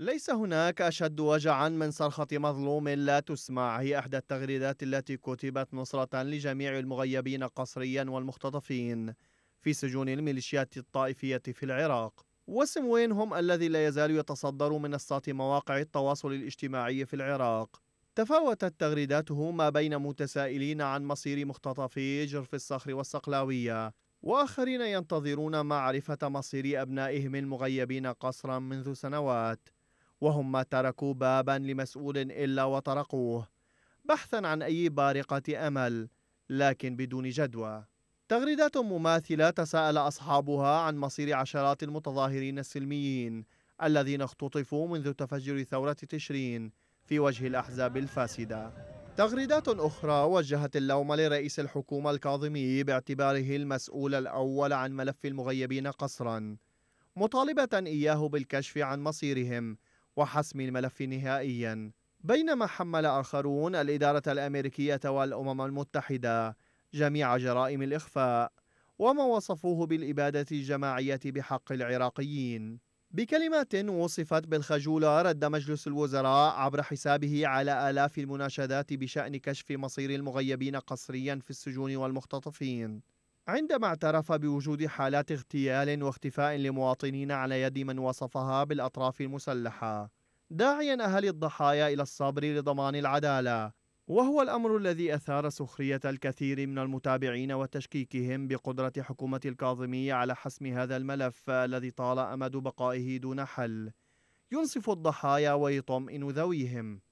ليس هناك أشد وجعا من صرخة مظلوم لا تسمع هي إحدى التغريدات التي كتبت نصرة لجميع المغيبين قسريا والمختطفين في سجون الميليشيات الطائفية في العراق وسموين هم الذي لا يزال يتصدر منصات مواقع التواصل الاجتماعي في العراق تفاوتت تغريداته ما بين متسائلين عن مصير مختطفي جرف الصخر والصقلاوية وآخرين ينتظرون معرفة مصير أبنائهم المغيبين قسرا منذ سنوات وهم ما تركوا بابا لمسؤول إلا وطرقوه بحثا عن أي بارقة أمل لكن بدون جدوى تغريدات مماثلة تساءل أصحابها عن مصير عشرات المتظاهرين السلميين الذين اختطفوا منذ تفجر ثورة تشرين في وجه الأحزاب الفاسدة تغريدات أخرى وجهت اللوم لرئيس الحكومة الكاظمي باعتباره المسؤول الأول عن ملف المغيبين قصرا مطالبة إياه بالكشف عن مصيرهم وحسم الملف نهائيا بينما حمل آخرون الإدارة الأمريكية والأمم المتحدة جميع جرائم الإخفاء وما وصفوه بالإبادة الجماعية بحق العراقيين بكلمات وصفت بالخجولة رد مجلس الوزراء عبر حسابه على آلاف المناشدات بشأن كشف مصير المغيبين قسريا في السجون والمختطفين عندما اعترف بوجود حالات اغتيال واختفاء لمواطنين على يد من وصفها بالأطراف المسلحة داعيا أهل الضحايا إلى الصبر لضمان العدالة وهو الأمر الذي أثار سخرية الكثير من المتابعين وتشكيكهم بقدرة حكومة الكاظمية على حسم هذا الملف الذي طال أمد بقائه دون حل ينصف الضحايا ويطمئن ذويهم